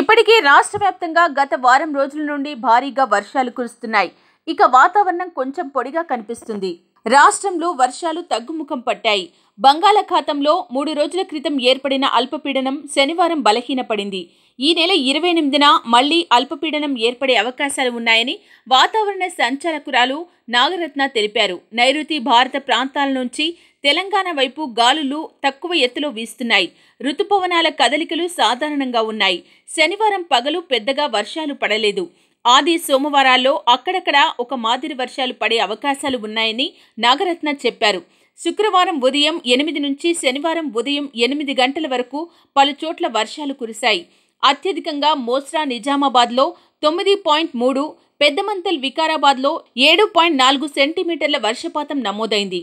ఇప్పటికే రాష్ట్ర వ్యాప్తంగా గత వారం రోజుల నుండి భారీగా వర్షాలు కురుస్తున్నాయి ఇక వాతావరణం కొంచెం పొడిగా కనిపిస్తుంది రాష్ట్రంలో వర్షాలు తగ్గుముఖం పట్టాయి బంగాళాఖాతంలో మూడు రోజుల క్రితం ఏర్పడిన అల్పపీడనం శనివారం బలహీనపడింది ఈ నెల ఇరవై ఎనిమిదిన మళ్లీ అల్పపీడనం ఏర్పడే అవకాశాలు ఉన్నాయని వాతావరణ సంచాలకురాలు నాగరత్న తెలిపారు నైరుతి భారత ప్రాంతాల నుంచి తెలంగాణ వైపు గాలులు తక్కువ ఎత్తులో వీస్తున్నాయి రుతుపవనాల కదలికలు సాధారణంగా ఉన్నాయి శనివారం పగలు పెద్దగా వర్షాలు పడలేదు ఆది సోమవారాల్లో అక్కడక్కడ ఒక మాదిరి వర్షాలు పడే అవకాశాలు ఉన్నాయని నాగరత్న చెప్పారు శుక్రవారం ఉదయం ఎనిమిది నుంచి శనివారం ఉదయం ఎనిమిది గంటల వరకు పలుచోట్ల వర్షాలు కురిశాయి అత్యధికంగా మోస్రా నిజామాబాద్లో తొమ్మిది పాయింట్ మూడు పెద్దమంతల్ వికారాబాద్లో ఏడు పాయింట్ నాలుగు సెంటీమీటర్ల వర్షపాతం నమోదైంది